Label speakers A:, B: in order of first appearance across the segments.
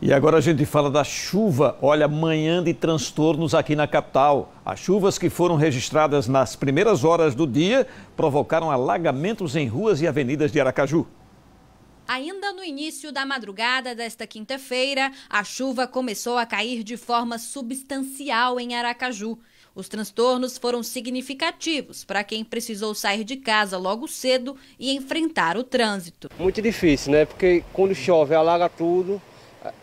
A: E agora a gente fala da chuva. Olha, manhã de transtornos aqui na capital. As chuvas que foram registradas nas primeiras horas do dia provocaram alagamentos em ruas e avenidas de Aracaju.
B: Ainda no início da madrugada desta quinta-feira, a chuva começou a cair de forma substancial em Aracaju. Os transtornos foram significativos para quem precisou sair de casa logo cedo e enfrentar o trânsito.
A: Muito difícil, né? Porque quando chove alaga tudo,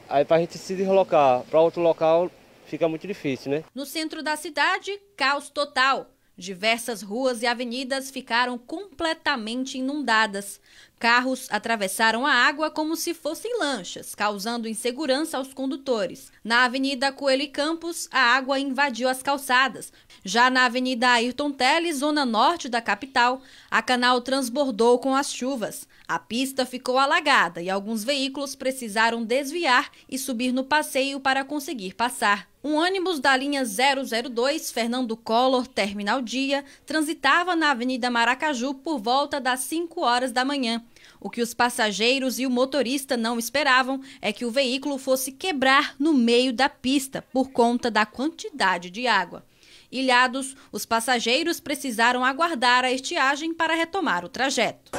A: Aí para a gente se deslocar para outro local fica muito difícil, né?
B: No centro da cidade, caos total. Diversas ruas e avenidas ficaram completamente inundadas. Carros atravessaram a água como se fossem lanchas, causando insegurança aos condutores. Na Avenida Coelho e Campos, a água invadiu as calçadas. Já na Avenida Ayrton Teles, zona norte da capital, a canal transbordou com as chuvas. A pista ficou alagada e alguns veículos precisaram desviar e subir no passeio para conseguir passar. Um ônibus da linha 002 Fernando Collor, Terminal Dia, transitava na Avenida Maracaju por volta das 5 horas da manhã. O que os passageiros e o motorista não esperavam é que o veículo fosse quebrar no meio da pista por conta da quantidade de água. Ilhados, os passageiros precisaram aguardar a estiagem para retomar o trajeto.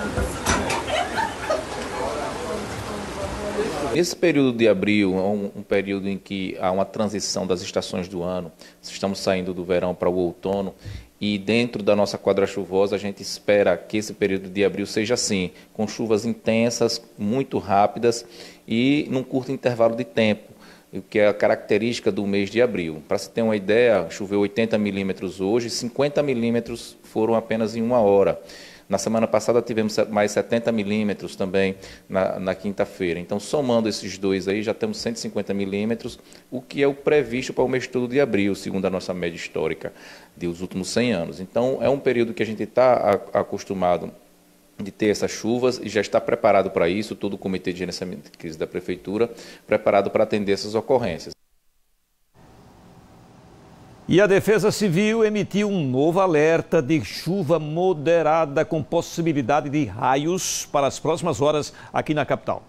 C: Esse período de abril é um, um, período em que há uma transição das estações do ano. Estamos saindo do verão para o outono e dentro da nossa quadra chuvosa a gente espera que esse período de abril seja assim, com chuvas intensas, muito rápidas e num curto intervalo de tempo o que é a característica do mês de abril. Para se ter uma ideia, choveu 80 milímetros hoje, 50 milímetros foram apenas em uma hora. Na semana passada tivemos mais 70 milímetros também na, na quinta-feira. Então, somando esses dois aí, já temos 150 milímetros, o que é o previsto para o mês todo de abril, segundo a nossa média histórica dos últimos 100 anos. Então, é um período que a gente está acostumado de ter essas chuvas e já está preparado para isso, todo o Comitê de Gerenciamento de Crise da Prefeitura preparado para atender essas ocorrências.
A: E a Defesa Civil emitiu um novo alerta de chuva moderada com possibilidade de raios para as próximas horas aqui na capital.